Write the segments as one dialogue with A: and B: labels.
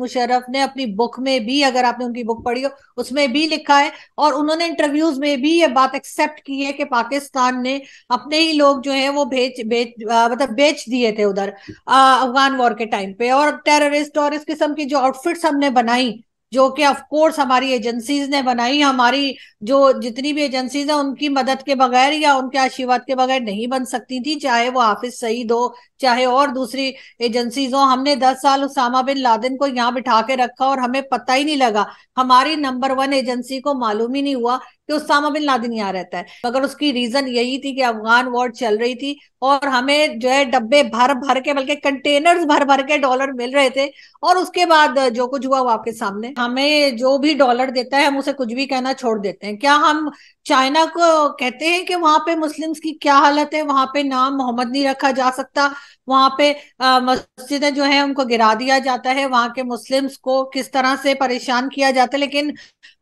A: मुशरफ ने अपनी बुक में भी अगर आपने उनकी बुक पढ़ी हो उसमें भी लिखा है और उन्होंने इंटरव्यूज में भी ये बात एक्सेप्ट की है कि पाकिस्तान ने अपने ही लोग जो है वो भेज बेच मतलब बेच दिए थे उधर अफगान वॉर के टाइम पे और टेररिस्ट और इस किस्म की जो आउटफिट्स हमने बनाई जो कि ऑफ कोर्स हमारी एजेंसीज ने बनाई हमारी जो जितनी भी एजेंसीज है उनकी मदद के बगैर या उनके आशीर्वाद के बगैर नहीं बन सकती थी चाहे वो हाफिज सईद हो चाहे और दूसरी एजेंसीज हो हमने दस साल उसामा बिन लादेन को यहाँ बिठा के रखा और हमें पता ही नहीं लगा हमारी नंबर वन एजेंसी को मालूम ही नहीं हुआ कि उसामा बिन लादिन यहाँ रहता है मगर उसकी रीजन यही थी कि अफगान वॉर चल रही थी और हमें जो है डब्बे भर भर के बल्कि कंटेनर्स भर भर के डॉलर मिल रहे थे और उसके बाद जो कुछ हुआ वो आपके सामने हमें जो भी डॉलर देता है हम उसे कुछ भी कहना छोड़ देते हैं क्या हम चाइना को कहते हैं कि वहां पे मुस्लिम्स की क्या हालत है वहां पे नाम मोहम्मद नहीं रखा जा सकता वहां पे मस्जिदें जो है उनको गिरा दिया जाता है वहां के मुस्लिम्स को किस तरह से परेशान किया जाता है लेकिन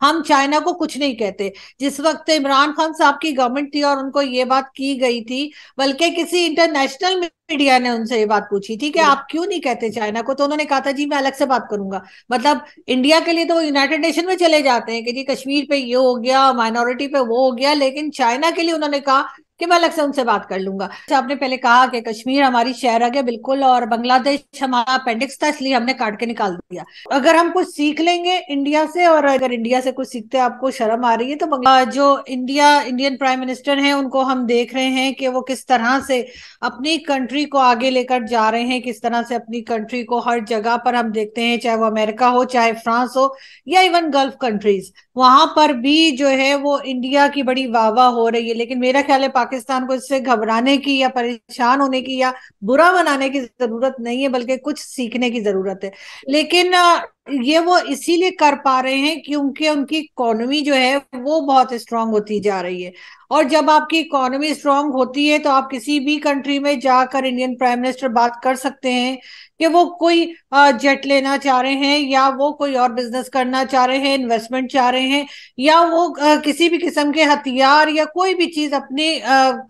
A: हम चाइना को कुछ नहीं कहते जिस वक्त इमरान खान साहब की गवर्नमेंट थी और उनको ये बात की गई थी बल्कि किसी इंटरनेशनल में मीडिया ने उनसे ये बात पूछी थी कि हम्म। आप क्यों नहीं कहते चाइना को तो उन्होंने कहा था जी मैं अलग से बात करूंगा मतलब इंडिया के लिए तो वो यूनाइटेड नेशन में चले जाते हैं कि जी कश्मीर पे ये हो गया माइनॉरिटी पे वो हो गया लेकिन चाइना के लिए उन्होंने कहा कि मैं अलग से उनसे बात कर लूंगा अच्छा, आपने पहले कहा कि कश्मीर हमारी शहर आ गया बिल्कुल और बांग्लादेश हमारा अपेंडिक्स था इसलिए हमने काट के निकाल दिया अगर हम कुछ सीख लेंगे इंडिया से और अगर इंडिया से कुछ सीखते आपको शर्म आ रही है तो जो इंडिया इंडियन प्राइम मिनिस्टर है उनको हम देख रहे हैं कि वो किस तरह से अपनी कंट्री को आगे लेकर जा रहे हैं किस तरह से अपनी कंट्री को हर जगह पर हम देखते हैं चाहे वो अमेरिका हो चाहे फ्रांस हो या इवन गल्फ कंट्रीज वहां पर भी जो है वो इंडिया की बड़ी वाह हो रही है लेकिन मेरा ख्याल है पाकिस्तान को इससे घबराने की या परेशान होने की या बुरा बनाने की जरूरत नहीं है बल्कि कुछ सीखने की जरूरत है लेकिन ये वो इसीलिए कर पा रहे हैं क्योंकि उनकी इकोनॉमी जो है वो बहुत स्ट्रांग होती जा रही है और जब आपकी इकोनॉमी स्ट्रांग होती है तो आप किसी भी कंट्री में जाकर इंडियन प्राइम मिनिस्टर बात कर सकते हैं कि वो कोई जेट लेना चाह रहे हैं या वो कोई और बिजनेस करना चाह रहे हैं इन्वेस्टमेंट चाह रहे हैं या वो किसी भी किस्म के हथियार या कोई भी चीज अपने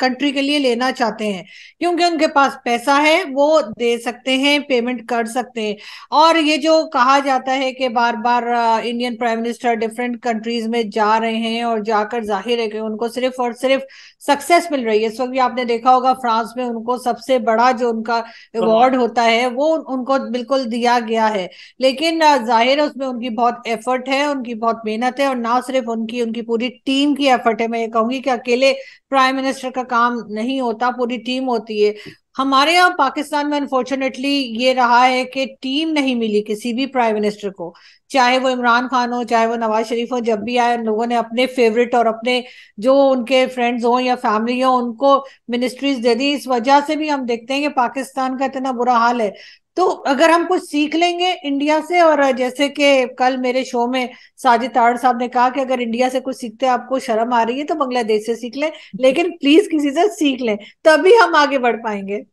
A: कंट्री के लिए लेना चाहते हैं क्योंकि उनके पास पैसा है वो दे सकते हैं पेमेंट कर सकते हैं और ये जो कहा जाता है कि बार बार Indian prime minister different countries में जा रहे हैं और जाकर जाहिर है कि उनको सिर्फ और सिर्फ सक्सेस मिल रही है इस वक्त भी आपने देखा होगा फ्रांस में उनको सबसे बड़ा जो उनका अवार्ड होता है वो उन, उनको बिल्कुल दिया गया है लेकिन जाहिर है उसमें उनकी बहुत एफर्ट है उनकी बहुत मेहनत है और ना सिर्फ उनकी उनकी पूरी टीम की एफर्ट है मैं ये कहूंगी कि अकेले प्राइम मिनिस्टर का काम नहीं होता पूरी टीम होती है हमारे यहाँ पाकिस्तान में अनफॉर्चुनेटली ये रहा है कि टीम नहीं मिली किसी भी प्राइम मिनिस्टर को चाहे वो इमरान खान हो चाहे वो नवाज शरीफ हो जब भी आए उन लोगों ने अपने फेवरेट और अपने जो उनके फ्रेंड्स हों या फैमिली हो उनको मिनिस्ट्रीज दे दी इस वजह से भी हम देखते हैं कि पाकिस्तान का इतना बुरा हाल है तो अगर हम कुछ सीख लेंगे इंडिया से और जैसे कि कल मेरे शो में साजिद आड़ साहब ने कहा कि अगर इंडिया से कुछ सीखते आपको शर्म
B: आ रही है तो बांग्लादेश से सीख लें
A: लेकिन प्लीज किसी से सीख लें तभी हम आगे बढ़ पाएंगे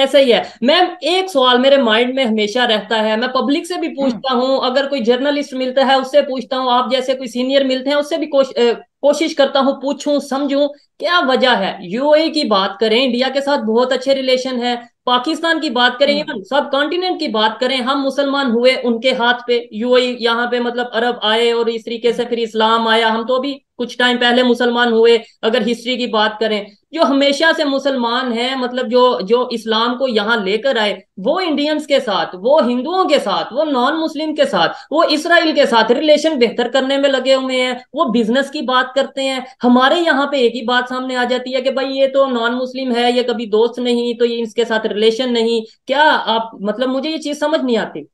B: ऐसा ही है मैम एक सवाल मेरे माइंड में हमेशा रहता है मैं पब्लिक से भी हम्म। पूछता हूँ अगर कोई जर्नलिस्ट मिलता है उससे पूछता हूँ आप जैसे कोई सीनियर मिलते हैं उससे भी कोश, कोशिश करता हूँ पूछूं समझूं क्या वजह है यूएई e की बात करें इंडिया के साथ बहुत अच्छे रिलेशन है पाकिस्तान की बात करें इवन हम्म। सब कॉन्टिनेंट की बात करें हम मुसलमान हुए उनके हाथ पे आई यहाँ पे मतलब अरब आए और इस तरीके से फिर इस्लाम आया हम तो भी कुछ टाइम पहले मुसलमान हुए अगर हिस्ट्री की बात करें जो हमेशा से मुसलमान है मतलब जो जो इस्लाम को यहाँ लेकर आए वो इंडियंस के साथ वो हिंदुओं के साथ वो नॉन मुस्लिम के साथ वो इसराइल के साथ रिलेशन बेहतर करने में लगे हुए हैं वो बिजनेस की बात करते हैं हमारे यहाँ पे एक ही बात सामने आ जाती है कि भाई ये तो नॉन मुस्लिम है ये कभी दोस्त नहीं तो ये इसके साथ रिलेशन नहीं क्या आप मतलब मुझे ये चीज समझ नहीं आती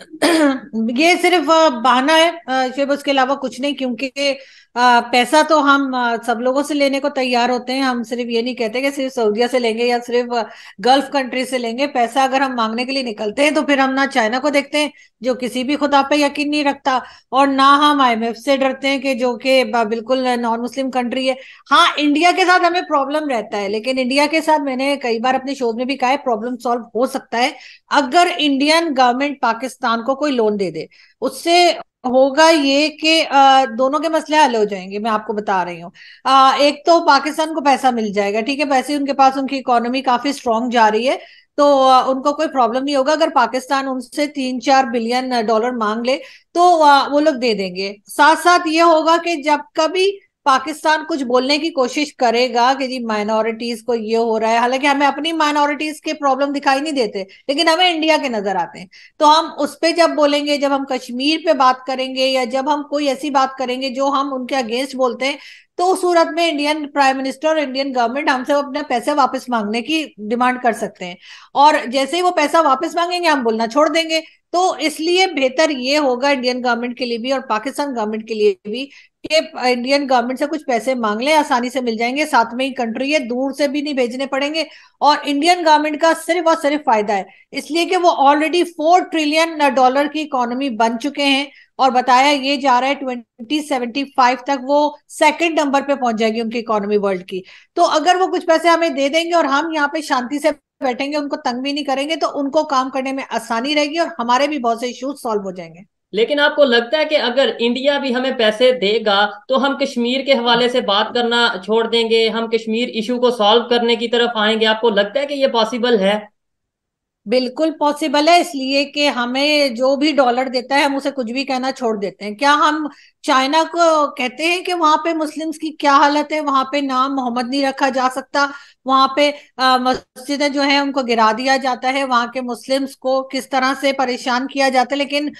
B: ये सिर्फ बहाना है शेब उसके अलावा कुछ नहीं क्योंकि आ,
A: पैसा तो हम आ, सब लोगों से लेने को तैयार होते हैं हम सिर्फ ये नहीं कहते कि सिर्फ सऊदीया से लेंगे या सिर्फ गल्फ कंट्री से लेंगे पैसा अगर हम मांगने के लिए निकलते हैं तो फिर हम ना चाइना को देखते हैं जो किसी भी खुदा पे यकीन नहीं रखता और ना हम आईएमएफ से डरते हैं कि जो कि बिल्कुल नॉन मुस्लिम कंट्री है हाँ इंडिया के साथ हमें प्रॉब्लम रहता है लेकिन इंडिया के साथ मैंने कई बार अपने शोध में भी कहा है प्रॉब्लम सॉल्व हो सकता है अगर इंडियन गवर्नमेंट पाकिस्तान को कोई लोन दे दे उससे होगा ये कि दोनों के मसले हल हो जाएंगे मैं आपको बता रही हूँ एक तो पाकिस्तान को पैसा मिल जाएगा ठीक है पैसे उनके पास उनकी इकोनॉमी काफी स्ट्रांग जा रही है तो उनको कोई प्रॉब्लम नहीं होगा अगर पाकिस्तान उनसे तीन चार बिलियन डॉलर मांग ले तो वो लोग दे देंगे साथ साथ ये होगा कि जब कभी पाकिस्तान कुछ बोलने की कोशिश करेगा कि जी माइनॉरिटीज को ये हो रहा है हालांकि हमें अपनी माइनॉरिटीज के प्रॉब्लम दिखाई नहीं देते लेकिन हमें इंडिया के नजर आते हैं तो हम उस पर जब बोलेंगे जब हम कश्मीर पे बात करेंगे या जब हम कोई ऐसी बात करेंगे जो हम उनके अगेंस्ट बोलते हैं तो उस सूरत में इंडियन प्राइम मिनिस्टर और इंडियन गवर्नमेंट हमसे अपने पैसे वापस मांगने की डिमांड कर सकते हैं और जैसे ही वो पैसा वापस मांगेंगे हम बोलना छोड़ देंगे तो इसलिए बेहतर ये होगा इंडियन गवर्नमेंट के लिए भी और पाकिस्तान गवर्नमेंट के लिए भी ये इंडियन गवर्नमेंट से कुछ पैसे मांग लें आसानी से मिल जाएंगे साथ में ही कंट्री है दूर से भी नहीं भेजने पड़ेंगे और इंडियन गवर्नमेंट का सिर्फ और सिर्फ फायदा है इसलिए कि वो ऑलरेडी फोर ट्रिलियन डॉलर की इकोनॉमी बन चुके हैं और बताया ये जा रहा है ट्वेंटी सेवेंटी फाइव तक वो सेकंड नंबर पे पहुंच जाएगी उनकी इकोनॉमी वर्ल्ड की तो अगर वो कुछ पैसे हमें दे देंगे और हम यहाँ पे शांति से बैठेंगे उनको तंग भी नहीं करेंगे तो उनको काम करने में आसानी रहेगी और हमारे भी बहुत से इश्यूज
B: सॉल्व हो जाएंगे लेकिन आपको लगता है कि अगर इंडिया भी हमें पैसे देगा तो हम कश्मीर के हवाले से बात करना छोड़ देंगे हम कश्मीर इशू को सॉल्व करने की तरफ आएंगे आपको लगता है कि ये पॉसिबल है
A: बिल्कुल पॉसिबल है इसलिए कि हमें जो भी डॉलर देता है हम उसे कुछ भी कहना छोड़ देते हैं क्या हम चाइना को कहते हैं कि वहां पे मुस्लिम्स की क्या हालत है वहां पे नाम मोहम्मद नहीं रखा जा सकता वहां पे मस्जिदें जो है उनको गिरा दिया जाता है वहां के मुस्लिम्स को किस तरह से परेशान किया जाता है लेकिन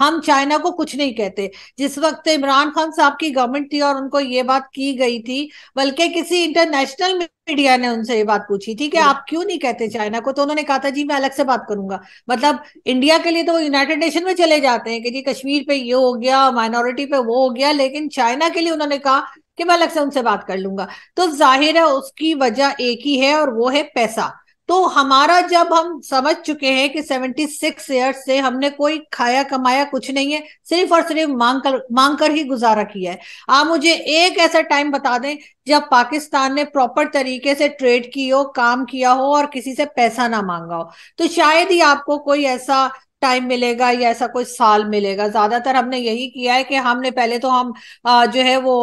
A: हम चाइना को कुछ नहीं कहते जिस वक्त इमरान खान साहब की गवर्नमेंट थी और उनको ये बात की गई थी बल्कि किसी इंटरनेशनल मीडिया ने उनसे ये बात पूछी थी कि आप क्यों नहीं कहते चाइना को तो उन्होंने कहा था जी मैं अलग से बात करूंगा मतलब इंडिया के लिए तो यूनाइटेड नेशन में चले जाते हैं कि जी कश्मीर पे ये हो गया माइनॉरिटी पे वो हो गया लेकिन चाइना के लिए उन्होंने कहा कि मैं अलग से उनसे बात कर लूंगा तो जाहिर है उसकी वजह एक ही है और वो है पैसा तो हमारा जब हम समझ चुके हैं कि 76 ईयर्स से हमने कोई खाया कमाया कुछ नहीं है सिर्फ और सिर्फ मांग कर मांग कर ही गुजारा किया है आप मुझे एक ऐसा टाइम बता दें जब पाकिस्तान ने प्रॉपर तरीके से ट्रेड की हो काम किया हो और किसी से पैसा ना मांगा हो तो शायद ही आपको कोई ऐसा टाइम मिलेगा या ऐसा कोई साल मिलेगा ज्यादातर हमने यही किया है कि हमने पहले तो हम जो है वो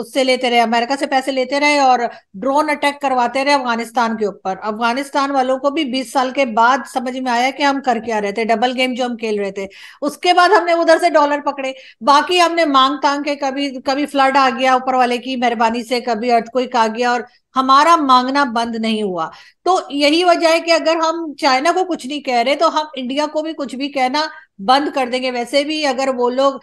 A: उससे लेते रहे अमेरिका से पैसे लेते रहे और ड्रोन अटैक करवाते रहे अफगानिस्तान के ऊपर अफगानिस्तान वालों को भी बीस साल के बाद समझ में आया कि हम कर क्या रहे थे डबल गेम जो हम खेल रहे थे उसके बाद हमने उधर से डॉलर पकड़े बाकी हमने मांग तांग के कभी कभी फ्लड आ गया ऊपर वाले की मेहरबानी से कभी अर्थ आ गया और हमारा मांगना बंद नहीं हुआ तो यही वजह है कि अगर हम चाइना को कुछ नहीं कह रहे तो हम इंडिया को भी कुछ भी कहना बंद कर देंगे वैसे भी अगर वो लोग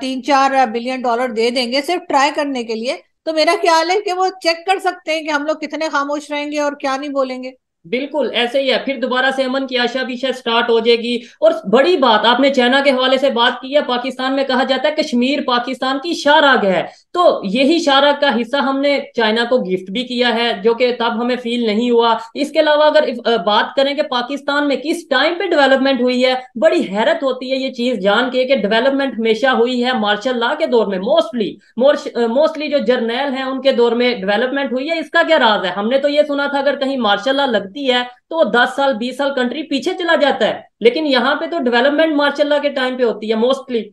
A: तीन चार बिलियन डॉलर दे देंगे सिर्फ ट्राई करने के लिए तो मेरा ख्याल है कि वो चेक कर सकते हैं कि हम लोग कितने खामोश रहेंगे और क्या नहीं बोलेंगे
B: बिल्कुल ऐसे ही है फिर दोबारा से अमन की आशा भी शायद स्टार्ट हो जाएगी और बड़ी बात आपने चाइना के हवाले से बात की है पाकिस्तान में कहा जाता है कश्मीर पाकिस्तान की शाहराग है तो यही शाहराग का हिस्सा हमने चाइना को गिफ्ट भी किया है जो कि तब हमें फील नहीं हुआ इसके अलावा अगर बात करें कि पाकिस्तान में किस टाइम पे डेवलपमेंट हुई है बड़ी हैरत होती है ये चीज जान के कि डेवलपमेंट हमेशा हुई है मार्शल लॉ के दौर में मोस्टली मोस्टली जो जर्नैल है उनके दौर में डेवलपमेंट हुई है इसका क्या राज है हमने तो ये सुना था अगर कहीं मार्शल लॉ बढ़ती है तो वो दस साल बीस साल कंट्री पीछे चला जाता है लेकिन यहाँ पे तो डेवलपमेंट मार्शाला के टाइम पे होती है मोस्टली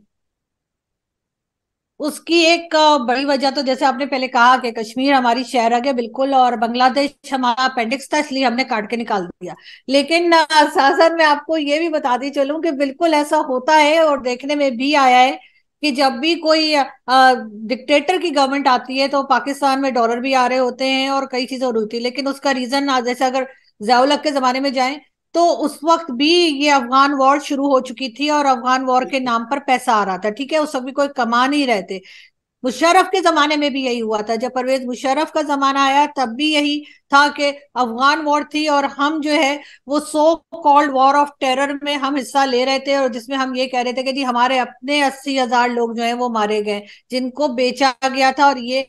A: उसकी एक बड़ी वजह तो जैसे आपने पहले कहा कि कश्मीर हमारी शहर आगे बिल्कुल और बांग्लादेश हमारा अपेंडिक्स था इसलिए हमने काट के निकाल दिया लेकिन सासन मैं आपको ये भी बता दी चलूं कि बिल्कुल ऐसा होता है और देखने में भी आया है कि जब भी कोई डिक्टेटर की गवर्नमेंट आती है तो पाकिस्तान में डॉलर भी आ रहे होते हैं और कई चीजें होती है लेकिन उसका रीजन जैसे अगर जयालक के जमाने में जाए तो उस वक्त भी ये अफगान वॉर शुरू हो चुकी थी और अफगान वॉर के नाम पर पैसा आ रहा था ठीक है उस वक्त भी कोई कमा नहीं रहे थे मुशरफ के जमाने में भी यही हुआ था जब परवेज मुशरफ का जमाना आया तब भी यही था कि अफगान वॉर थी और हम जो है वो so called war of terror में हम हिस्सा ले रहे थे और जिसमें हम ये कह रहे थे कि जी हमारे अपने अस्सी हजार लोग जो है वो मारे गए जिनको बेचा गया था और ये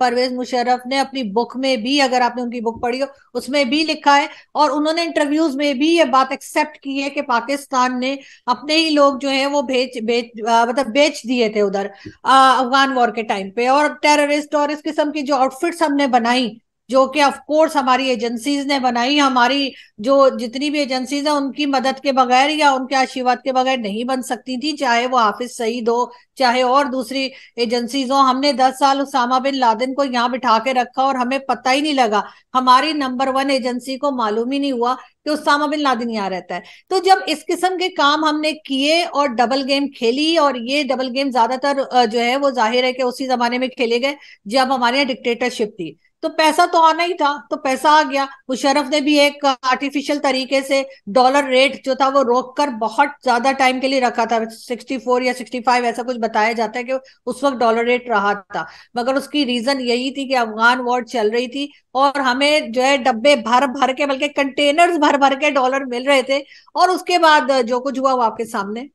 A: परवेज मुशर्रफ ने अपनी बुक में भी अगर आपने उनकी बुक पढ़ी हो उसमें भी लिखा है और उन्होंने इंटरव्यूज में भी ये बात एक्सेप्ट की है कि पाकिस्तान ने अपने ही लोग जो है वो भेज बेच मतलब बेच दिए थे उधर अफगान वॉर के टाइम पे और टेररिस्ट और इस किस्म की जो आउटफिट्स हमने बनाई जो कि ऑफ कोर्स हमारी एजेंसीज ने बनाई हमारी जो जितनी भी एजेंसीज है उनकी मदद के बगैर या उनके आशीर्वाद के बगैर नहीं बन सकती थी चाहे वो हाफिज सईद हो चाहे और दूसरी एजेंसीज हो हमने दस साल उसामा बिन लादेन को यहाँ बिठा के रखा और हमें पता ही नहीं लगा हमारी नंबर वन एजेंसी को मालूम ही नहीं हुआ कि उसामा बिन लादेन यहाँ रहता है तो जब इस किस्म के काम हमने किए और डबल गेम खेली और ये डबल गेम ज्यादातर जो है वो जाहिर है कि उसी जमाने में खेले गए जब हमारे यहाँ डिक्टेटरशिप थी तो पैसा तो आना ही था तो पैसा आ गया मुशरफ ने भी एक आर्टिफिशियल तरीके से डॉलर रेट जो था वो रोक कर बहुत ज्यादा टाइम के लिए रखा था 64 या 65 ऐसा कुछ बताया जाता है कि उस वक्त डॉलर रेट रहा था मगर उसकी रीजन यही थी कि अफगान वॉर चल रही थी और हमें जो है डब्बे भर भर के बल्कि कंटेनर्स भर भर के डॉलर मिल रहे थे और उसके बाद जो कुछ हुआ वो आपके सामने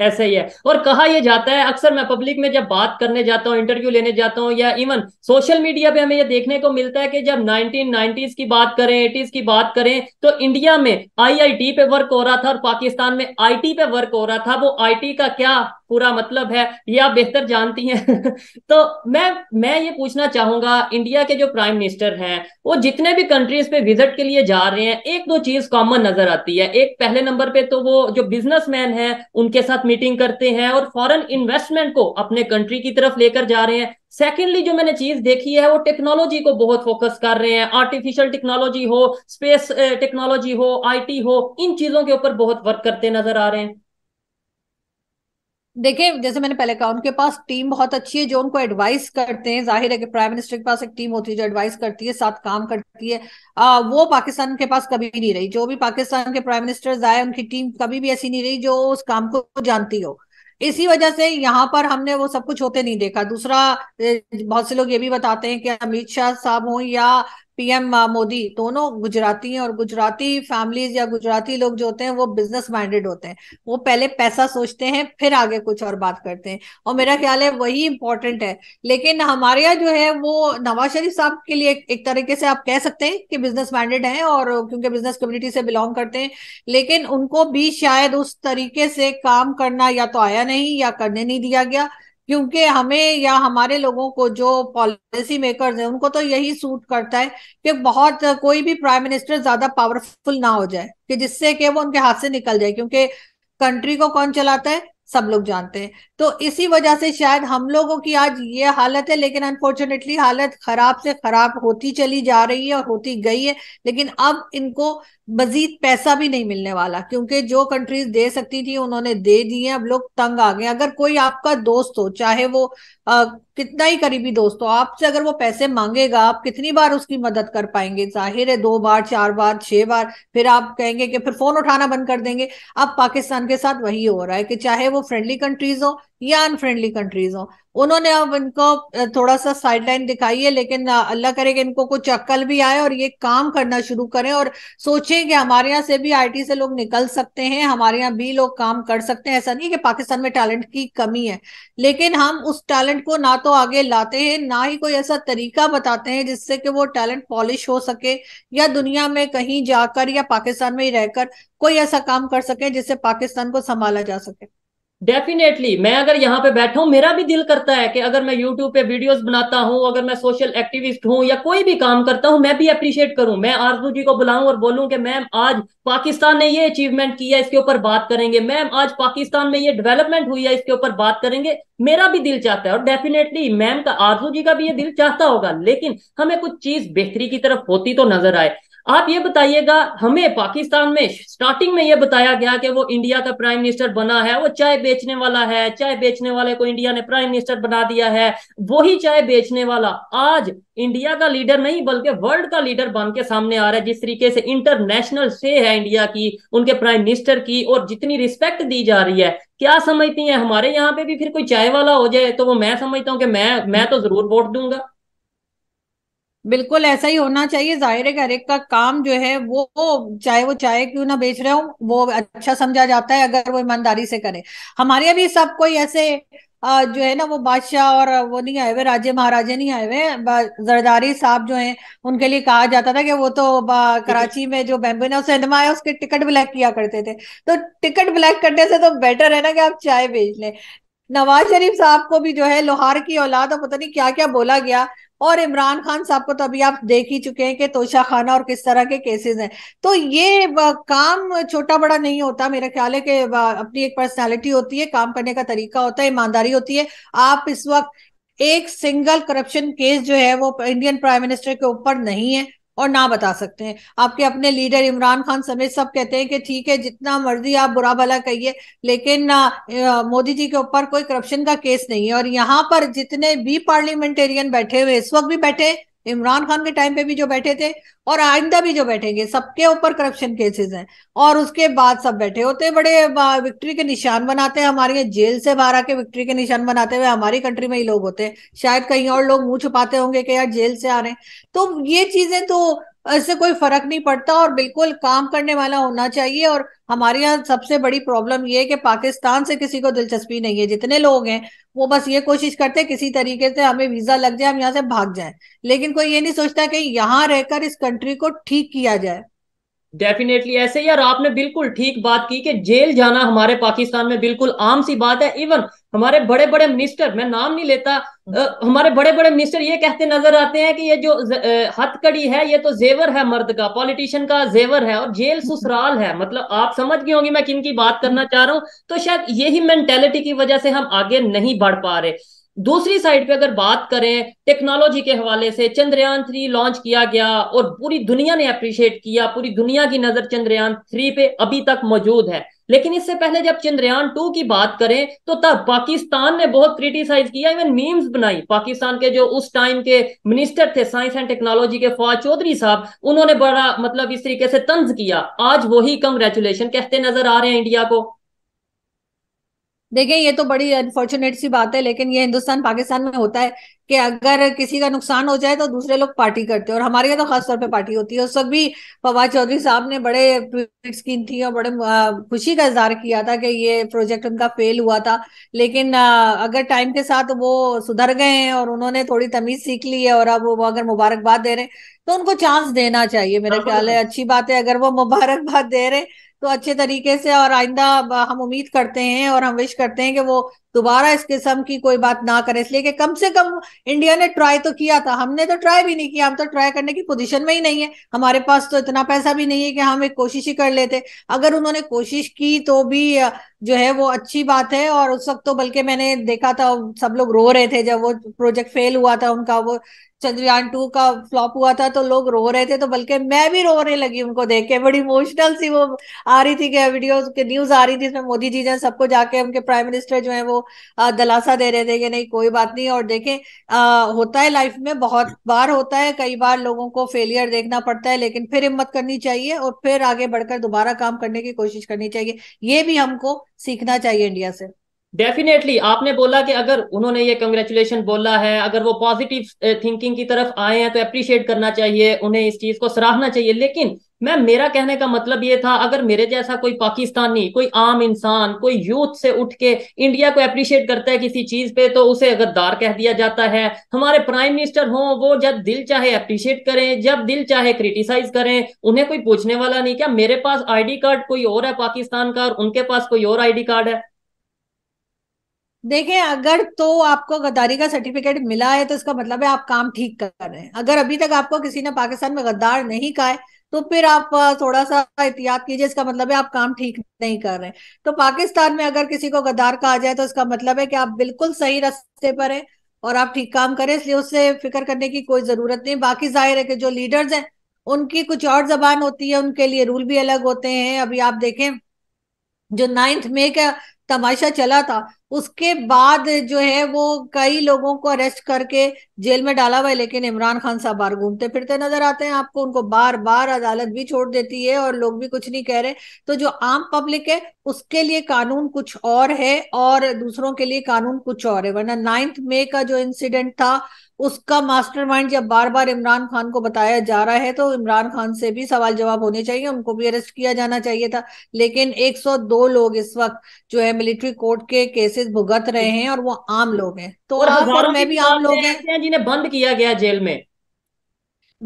B: ऐसे ही है और कहा यह जाता है अक्सर मैं पब्लिक में जब बात करने जाता हूँ इंटरव्यू लेने जाता हूँ या इवन सोशल मीडिया पे हमें यह देखने को मिलता है कि जब 1990s की बात करें 80s की बात करें तो इंडिया में आईआईटी पे वर्क हो रहा था और पाकिस्तान में आईटी पे वर्क हो रहा था वो आईटी का क्या पूरा मतलब है ये आप बेहतर जानती हैं तो मैं मैं ये पूछना चाहूंगा इंडिया के जो प्राइम मिनिस्टर हैं वो जितने भी कंट्रीज पे विजिट के लिए जा रहे हैं एक दो चीज कॉमन नजर आती है एक पहले नंबर पे तो वो जो बिजनेसमैन है उनके साथ मीटिंग करते हैं और फॉरेन इन्वेस्टमेंट को अपने कंट्री की तरफ लेकर जा रहे हैं सेकेंडली जो मैंने चीज देखी है वो टेक्नोलॉजी को बहुत फोकस कर रहे हैं आर्टिफिशियल टेक्नोलॉजी हो स्पेस टेक्नोलॉजी हो आईटी हो इन चीजों के ऊपर बहुत वर्क करते नजर आ रहे हैं
A: देखिए जैसे मैंने पहले कहा उनके पास टीम बहुत अच्छी है जो उनको एडवाइस करते हैं जाहिर है कि प्राइम मिनिस्टर के पास एक टीम होती है जो एडवाइस करती है साथ काम करती है आ, वो पाकिस्तान के पास कभी भी नहीं रही जो भी पाकिस्तान के प्राइम मिनिस्टर आए उनकी टीम कभी भी ऐसी नहीं रही जो उस काम को जानती हो इसी वजह से यहाँ पर हमने वो सब कुछ होते नहीं देखा दूसरा बहुत से लोग ये भी बताते हैं कि अमित शाह साहब हो या पीएम मोदी uh, दोनों गुजराती हैं और गुजराती फैमिलीज या गुजराती लोग जो होते हैं वो बिजनेस माइंडेड होते हैं वो पहले पैसा सोचते हैं फिर आगे कुछ और बात करते हैं और मेरा ख्याल है वही इंपॉर्टेंट है लेकिन हमारे यहाँ जो है वो नवाज शरीफ साहब के लिए एक तरीके से आप कह सकते हैं कि बिजनेस माइंडेड है और क्योंकि बिजनेस कम्युनिटी से बिलोंग करते हैं लेकिन उनको भी शायद उस तरीके से काम करना या तो आया नहीं या करने नहीं दिया गया क्योंकि हमें या हमारे लोगों को जो पॉलिसी मेकर्स हैं उनको तो यही सूट करता है कि बहुत कोई भी प्राइम मिनिस्टर ज्यादा पावरफुल ना हो जाए कि जिससे कि वो उनके हाथ से निकल जाए क्योंकि कंट्री को कौन चलाता है सब लोग जानते हैं तो इसी वजह से शायद हम लोगों की आज ये हालत है लेकिन अनफॉर्चुनेटली हालत खराब से खराब होती चली जा रही है और होती गई है लेकिन अब इनको मजीद पैसा भी नहीं मिलने वाला क्योंकि जो कंट्रीज दे सकती थी उन्होंने दे दिए अब लोग तंग आ गए अगर कोई आपका दोस्त हो चाहे वो आ, कितना ही करीबी दोस्त हो आपसे अगर वो पैसे मांगेगा आप कितनी बार उसकी मदद कर पाएंगे जाहिर है दो बार चार बार छह बार फिर आप कहेंगे कि फिर फोन उठाना बंद कर देंगे अब पाकिस्तान के साथ वही हो रहा है कि चाहे वो फ्रेंडली कंट्रीज हो या अनफ्रेंडली कंट्रीज हो उन्होंने अब इनको थोड़ा सा साइडलाइन दिखाई है लेकिन अल्लाह करे कि इनको कुछ अक्कल भी आए और ये काम करना शुरू करें और सोचें कि हमारे यहाँ से भी आईटी से लोग निकल सकते हैं हमारे यहाँ भी लोग काम कर सकते हैं ऐसा नहीं कि पाकिस्तान में टैलेंट की कमी है लेकिन हम उस टैलेंट को ना तो आगे लाते हैं ना ही कोई ऐसा तरीका बताते हैं जिससे कि वो टैलेंट पॉलिश हो सके या दुनिया में कहीं जाकर या पाकिस्तान में ही रहकर कोई ऐसा काम कर सके जिससे पाकिस्तान को संभाला जा सके
B: डेफिनेटली मैं अगर यहाँ पे बैठा हूं मेरा भी दिल करता है कि अगर मैं यूट्यूब पे वीडियोस बनाता हूँ अगर मैं सोशल एक्टिविस्ट हूँ या कोई भी काम करता हूँ मैं भी अप्रिशिएट करूँ मैं आरजू जी को बुलाऊं और बोलूँ कि मैम आज पाकिस्तान ने ये अचीवमेंट किया इसके ऊपर बात करेंगे मैम आज पाकिस्तान में ये डेवलपमेंट हुई है इसके ऊपर बात करेंगे मेरा भी दिल चाहता है और डेफिनेटली मैम का आरजू जी का भी ये दिल चाहता होगा लेकिन हमें कुछ चीज बेहतरी की तरफ होती तो नजर आए आप ये बताइएगा हमें पाकिस्तान में स्टार्टिंग में ये बताया गया कि वो इंडिया का प्राइम मिनिस्टर बना है वो चाय बेचने वाला है चाय बेचने वाले को इंडिया ने प्राइम मिनिस्टर बना दिया है वही चाय बेचने वाला आज इंडिया का लीडर नहीं बल्कि वर्ल्ड का लीडर बन के सामने आ रहा है जिस तरीके से इंटरनेशनल से है इंडिया की उनके प्राइम मिनिस्टर की और जितनी रिस्पेक्ट दी जा रही है क्या समझती है हमारे यहाँ पे भी फिर कोई चाय वाला हो जाए तो वो मैं समझता हूँ कि मैं मैं तो जरूर वोट दूंगा बिल्कुल ऐसा ही होना चाहिए जाहिर है हर एक का काम जो है वो
A: चाहे वो चाय क्यों ना बेच रहे हो वो अच्छा समझा जाता है अगर वो ईमानदारी से करे हमारे यहाँ भी सब कोई ऐसे जो है ना वो बादशाह और वो नहीं आए हुए राजे महाराजे नहीं आए हुए जरदारी साहब जो हैं उनके लिए कहा जाता था कि वो तो कराची में जो बेम्बिना सिनेमा आया उसके टिकट ब्लैक किया करते थे तो टिकट ब्लैक करने से तो बेटर है ना कि आप चाय बेच लें नवाज शरीफ साहब को भी जो है लोहार की औलाद और पता नहीं क्या क्या बोला गया और इमरान खान साहब को तो अभी आप देख ही चुके हैं कि तोशा खाना और किस तरह के केसेस हैं तो ये काम छोटा बड़ा नहीं होता मेरा ख्याल है कि अपनी एक पर्सनैलिटी होती है काम करने का तरीका होता है ईमानदारी होती है आप इस वक्त एक सिंगल करप्शन केस जो है वो इंडियन प्राइम मिनिस्टर के ऊपर नहीं है और ना बता सकते हैं आपके अपने लीडर इमरान खान समेत सब कहते हैं कि ठीक है जितना मर्जी आप बुरा भला कहिए लेकिन मोदी जी के ऊपर कोई करप्शन का केस नहीं है और यहाँ पर जितने भी पार्लियामेंटेरियन बैठे हुए इस वक्त भी बैठे इमरान खान के टाइम पे भी जो बैठे थे और आइंदा भी जो बैठेंगे सबके ऊपर करप्शन केसेस हैं और उसके बाद सब बैठे होते बड़े विक्ट्री के निशान बनाते हैं हमारे जेल से बाहर आके विक्ट्री के निशान बनाते हुए हमारी कंट्री में ही लोग होते हैं शायद कहीं और लोग मुंह छुपाते होंगे कि यार जेल से आ रहे हैं तो ये चीजें तो इससे कोई फर्क नहीं पड़ता और बिल्कुल काम करने वाला होना चाहिए और हमारे यहाँ सबसे बड़ी प्रॉब्लम ये है कि पाकिस्तान से किसी को दिलचस्पी नहीं है जितने लोग हैं वो बस ये कोशिश करते हैं किसी तरीके से हमें वीजा लग जाए हम यहाँ से भाग जाए लेकिन कोई ये नहीं सोचता कि यहाँ रहकर इस कंट्री को ठीक किया जाए
B: डेफिनेटली ऐसे यार आपने बिल्कुल ठीक बात की कि जेल जाना हमारे पाकिस्तान में बिल्कुल आम सी बात है इवन हमारे बड़े बड़े मिनिस्टर मैं नाम नहीं लेता आ, हमारे बड़े बड़े मिनिस्टर ये कहते नजर आते हैं कि ये जो हथकड़ी है ये तो जेवर है मर्द का पॉलिटिशियन का जेवर है और जेल ससुराल है मतलब आप समझ गए होंगे मैं किन की बात करना चाह रहा हूँ तो शायद यही मेंटेलिटी की वजह से हम आगे नहीं बढ़ पा रहे दूसरी साइड पे अगर बात करें टेक्नोलॉजी के हवाले से चंद्रयान थ्री लॉन्च किया गया और पूरी दुनिया ने अप्रिशिएट किया पूरी दुनिया की नजर चंद्रयान थ्री पे अभी तक मौजूद है लेकिन इससे पहले जब चंद्रयान टू की बात करें तो तब पाकिस्तान ने बहुत क्रिटिसाइज किया इवन मीम्स बनाई पाकिस्तान के जो उस टाइम के मिनिस्टर थे साइंस एंड टेक्नोलॉजी के फवाद चौधरी साहब उन्होंने बड़ा मतलब इस तरीके से तंज किया आज वही कंग्रेचुलेशन कहते नजर आ रहे हैं इंडिया को
A: देखिए ये तो बड़ी अनफॉर्चुनेट सी बात है लेकिन ये हिंदुस्तान पाकिस्तान में होता है कि अगर किसी का नुकसान हो जाए तो दूसरे लोग पार्टी करते हैं और हमारे यहाँ तो खास तौर पे पार्टी होती है उस वक्त भी फवाद चौधरी साहब ने बड़े ट्वीट्स की थी और बड़े खुशी का इजहार किया था कि ये प्रोजेक्ट उनका फेल हुआ था लेकिन अगर टाइम के साथ वो सुधर गए हैं और उन्होंने थोड़ी तमीज सीख ली है और अब वो अगर मुबारकबाद दे रहे हैं तो उनको चांस देना चाहिए मेरा ख्याल है अच्छी बात है अगर वो मुबारकबाद दे रहे तो अच्छे तरीके से और आइंदा हम उम्मीद करते हैं और हम विश करते हैं कि वो दोबारा इस किस्म की कोई बात ना करे इसलिए कि कम से कम इंडिया ने ट्राई तो किया था हमने तो ट्राई भी नहीं किया हम तो ट्राई करने की पोजीशन में ही नहीं है हमारे पास तो इतना पैसा भी नहीं है कि हम एक कोशिश ही कर लेते अगर उन्होंने कोशिश की तो भी जो है वो अच्छी बात है और उस वक्त तो बल्कि मैंने देखा था सब लोग रो रहे थे जब वो प्रोजेक्ट फेल हुआ था उनका वो चंद्रयान टू का फ्लॉप हुआ था तो लोग रो रहे थे तो बल्कि मैं भी रोने लगी उनको देख के बड़ी इमोशनल सी वो आ रही थी कि वीडियो के न्यूज आ रही थी इसमें मोदी जी ने सबको जाके उनके प्राइम मिनिस्टर जो है वो दलासा दे रहे थे कि नहीं कोई बात नहीं और देखें होता है लाइफ में बहुत बार होता है कई बार लोगों को फेलियर देखना पड़ता है लेकिन फिर हिम्मत करनी चाहिए और फिर आगे बढ़कर दोबारा काम करने की कोशिश करनी चाहिए ये भी हमको सीखना चाहिए इंडिया से
B: डेफिनेटली आपने बोला कि अगर उन्होंने ये कंग्रेचुलेशन बोला है अगर वो पॉजिटिव थिंकिंग की तरफ आए हैं तो अप्रिशिएट करना चाहिए उन्हें इस चीज को सराहना चाहिए लेकिन मैम मेरा कहने का मतलब ये था अगर मेरे जैसा कोई पाकिस्तानी कोई आम इंसान कोई यूथ से उठ के इंडिया को अप्रिशिएट करता है किसी चीज पे तो उसे गद्दार कह दिया जाता है हमारे प्राइम मिनिस्टर हों वो जब दिल चाहे अप्रिशिएट करें जब दिल चाहे क्रिटिसाइज करें उन्हें कोई पूछने वाला नहीं क्या मेरे पास आईडी कार्ड कोई और है पाकिस्तान का और उनके पास कोई और आई कार्ड है
A: देखें अगर तो आपको गद्दारी का सर्टिफिकेट मिला है तो इसका मतलब है आप काम ठीक कर रहे हैं अगर अभी तक आपको किसी ने पाकिस्तान में गद्दार नहीं कहा है तो फिर आप थोड़ा सा एहतियात कीजिए इसका मतलब है आप काम ठीक नहीं कर रहे तो पाकिस्तान में अगर किसी को गद्दार कहा जाए तो इसका मतलब है कि आप बिल्कुल सही रास्ते पर हैं और आप ठीक काम करें इसलिए उससे फिक्र करने की कोई जरूरत नहीं बाकी जाहिर है कि जो लीडर्स हैं उनकी कुछ और जबान होती है उनके लिए रूल भी अलग होते हैं अभी आप देखें जो नाइन्थ मे का तमाशा चला था उसके बाद जो है वो कई लोगों को अरेस्ट करके जेल में डाला हुआ है लेकिन इमरान खान साहब बार घूमते फिरते नजर आते हैं आपको उनको बार बार अदालत भी छोड़ देती है और लोग भी कुछ नहीं कह रहे तो जो आम पब्लिक है उसके लिए कानून कुछ और है और दूसरों के लिए कानून कुछ और है वरना नाइन्थ मे का जो इंसिडेंट था उसका मास्टरमाइंड जब बार बार इमरान खान को बताया जा रहा है तो इमरान खान से भी सवाल जवाब होने चाहिए उनको भी अरेस्ट किया जाना चाहिए था लेकिन 102 लोग इस वक्त जो है मिलिट्री कोर्ट के केसेस केसेस भुगत रहे हैं और वो आम लोग हैं तो और आप और मैं भी आम लोग हैं जिन्हें बंद
B: किया गया जेल में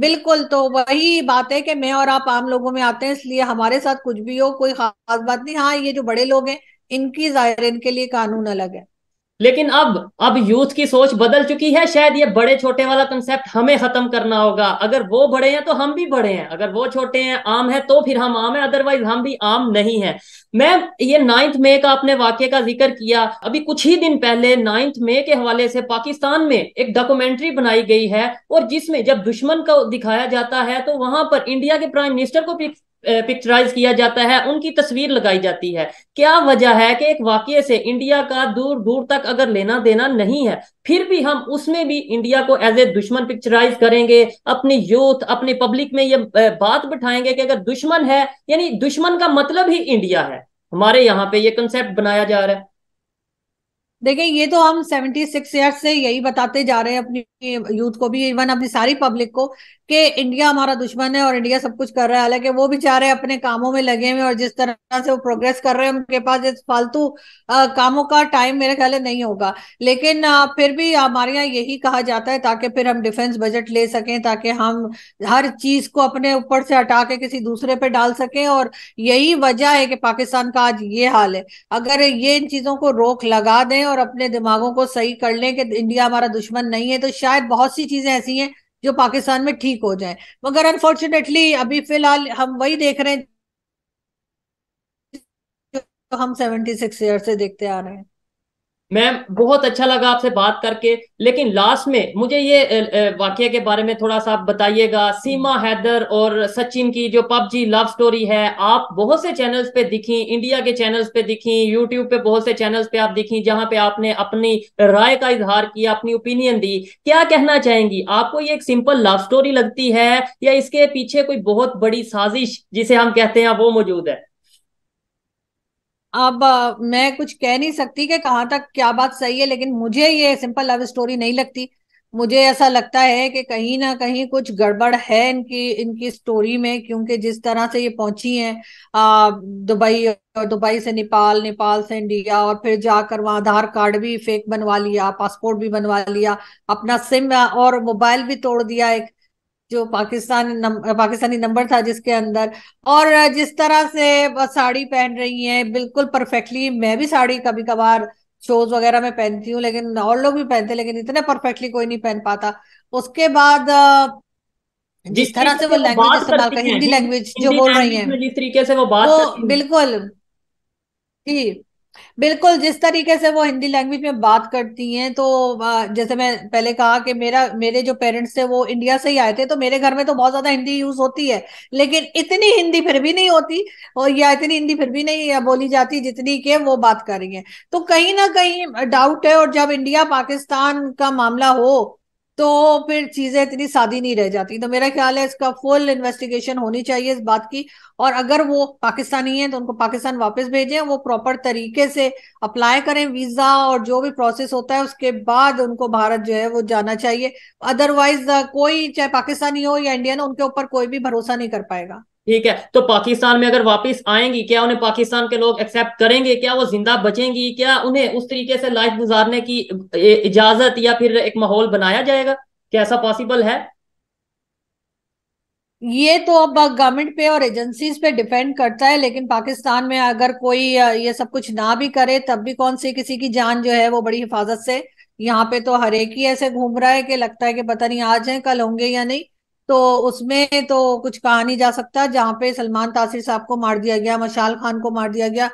A: बिल्कुल तो वही बात है कि मैं और आप आम लोगों में आते हैं इसलिए हमारे साथ कुछ भी हो कोई खास बात नहीं हाँ ये जो बड़े लोग हैं इनकी जाहिर इनके लिए कानून
B: अलग है लेकिन अब अब यूथ की सोच बदल चुकी है शायद ये बड़े छोटे वाला कंसेप्ट हमें खत्म करना होगा अगर वो बड़े हैं तो हम भी बड़े हैं अगर वो छोटे हैं आम है तो फिर हम आम है अदरवाइज हम भी आम नहीं है मैं ये नाइन्थ मे का अपने वाक्य का जिक्र किया अभी कुछ ही दिन पहले नाइन्थ मे के हवाले से पाकिस्तान में एक डॉक्यूमेंट्री बनाई गई है और जिसमें जब दुश्मन को दिखाया जाता है तो वहां पर इंडिया के प्राइम मिनिस्टर को भी पिक्चराइज किया जाता है उनकी तस्वीर लगाई जाती है क्या वजह है कि एक वाक्य से इंडिया का दूर दूर तक अगर लेना देना नहीं है फिर भी हम उसमें भी इंडिया को एज ए दुश्मन पिक्चराइज करेंगे अपने यूथ अपने पब्लिक में ये बात बिठाएंगे कि अगर दुश्मन है यानी दुश्मन का मतलब ही इंडिया है हमारे यहाँ पे ये कंसेप्ट बनाया जा रहा है
A: देखिए ये तो हम सेवेंटी सिक्स ईयर्स से यही बताते जा रहे हैं अपनी यूथ को भी इवन अपनी सारी पब्लिक को कि इंडिया हमारा दुश्मन है और इंडिया सब कुछ कर रहा है हालांकि वो भी चाह हैं अपने कामों में लगे हुए और जिस तरह से वो प्रोग्रेस कर रहे हैं उनके पास इस फालतू कामों का टाइम मेरे ख्याल नहीं होगा लेकिन फिर भी हमारे यहाँ यही कहा जाता है ताकि फिर हम डिफेंस बजट ले सकें ताकि हम हर चीज को अपने ऊपर से हटा के किसी दूसरे पे डाल सकें और यही वजह है कि पाकिस्तान का आज ये हाल है अगर ये इन चीजों को रोक लगा दें और अपने दिमागों को सही कर लें कि इंडिया हमारा दुश्मन नहीं है तो शायद बहुत सी चीजें ऐसी हैं जो पाकिस्तान में ठीक हो जाए मगर अनफॉर्चुनेटली अभी फिलहाल हम वही देख रहे हैं जो हम सेवेंटी सिक्स ईयर से देखते आ रहे हैं
B: मैम बहुत अच्छा लगा आपसे बात करके लेकिन लास्ट में मुझे ये वाक्य के बारे में थोड़ा सा आप बताइएगा सीमा हैदर और सचिन की जो पबजी लव स्टोरी है आप बहुत से चैनल्स पे दिखी इंडिया के चैनल्स पे दिखी यूट्यूब पे बहुत से चैनल्स पे आप दिखी जहाँ पे आपने अपनी राय का इजहार किया अपनी ओपिनियन दी क्या कहना चाहेंगी आपको ये एक सिंपल लव स्टोरी लगती है या इसके पीछे कोई बहुत बड़ी साजिश जिसे हम कहते हैं वो मौजूद है
A: अब मैं कुछ कह नहीं सकती कि कहाँ तक क्या बात सही है लेकिन मुझे ये सिंपल लव स्टोरी नहीं लगती मुझे ऐसा लगता है कि कहीं ना कहीं कुछ गड़बड़ है इनकी इनकी स्टोरी में क्योंकि जिस तरह से ये पहुंची हैं दुबई और दुबई से नेपाल नेपाल से इंडिया और फिर जाकर वहां आधार कार्ड भी फेक बनवा लिया पासपोर्ट भी बनवा लिया अपना सिम और मोबाइल भी तोड़ दिया एक जो पाकिस्तानी नम, पाकिस्तानी नंबर था जिसके अंदर और जिस तरह से साड़ी पहन रही हैं बिल्कुल परफेक्टली मैं भी साड़ी कभी कभार शोज वगैरह में पहनती हूँ लेकिन और लोग भी पहनते लेकिन इतने परफेक्टली कोई नहीं पहन पाता उसके बाद जिस तरह से वो लैंग्वेज इस्तेमाल कर हिंदी लैंग्वेज जो बोल रही है जिस
B: तरीके से वो बात
A: बिल्कुल जी बिल्कुल जिस तरीके से वो हिंदी लैंग्वेज में बात करती हैं तो जैसे मैं पहले कहा कि मेरा मेरे जो पेरेंट्स थे वो इंडिया से ही आए थे तो मेरे घर में तो बहुत ज्यादा हिंदी यूज होती है लेकिन इतनी हिंदी फिर भी नहीं होती और या इतनी हिंदी फिर भी नहीं बोली जाती जितनी के वो बात कर रही है तो कहीं ना कहीं डाउट है और जब इंडिया पाकिस्तान का मामला हो तो फिर चीजें इतनी सादी नहीं रह जाती तो मेरा ख्याल है इसका फुल इन्वेस्टिगेशन होनी चाहिए इस बात की और अगर वो पाकिस्तानी है तो उनको पाकिस्तान वापस भेजें वो प्रॉपर तरीके से अप्लाई करें वीजा और जो भी प्रोसेस होता है उसके बाद उनको भारत जो है वो जाना चाहिए अदरवाइज कोई चाहे पाकिस्तानी हो या इंडियन हो उनके ऊपर कोई भी भरोसा नहीं कर पाएगा
B: ठीक है तो पाकिस्तान में अगर वापस आएंगी क्या उन्हें पाकिस्तान के लोग एक्सेप्ट करेंगे क्या वो जिंदा बचेंगी क्या उन्हें उस तरीके से लाइफ गुजारने की इजाजत या फिर एक माहौल बनाया जाएगा क्या ऐसा पॉसिबल है
A: ये तो अब गवर्नमेंट पे और एजेंसीज पे डिपेंड करता है लेकिन पाकिस्तान में अगर कोई ये सब कुछ ना भी करे तब भी कौन सी किसी की जान जो है वो बड़ी हिफाजत से यहाँ पे तो हर एक ही ऐसे घूम रहा है कि लगता है कि पता नहीं आज है कल होंगे या नहीं तो उसमें तो कुछ कहा नहीं जा सकता जहां पे सलमान तासिर साहब को मार दिया गया मशाल खान को मार दिया गया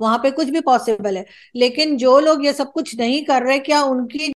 A: वहां पे कुछ भी पॉसिबल है लेकिन जो लोग ये सब कुछ नहीं कर रहे क्या उनकी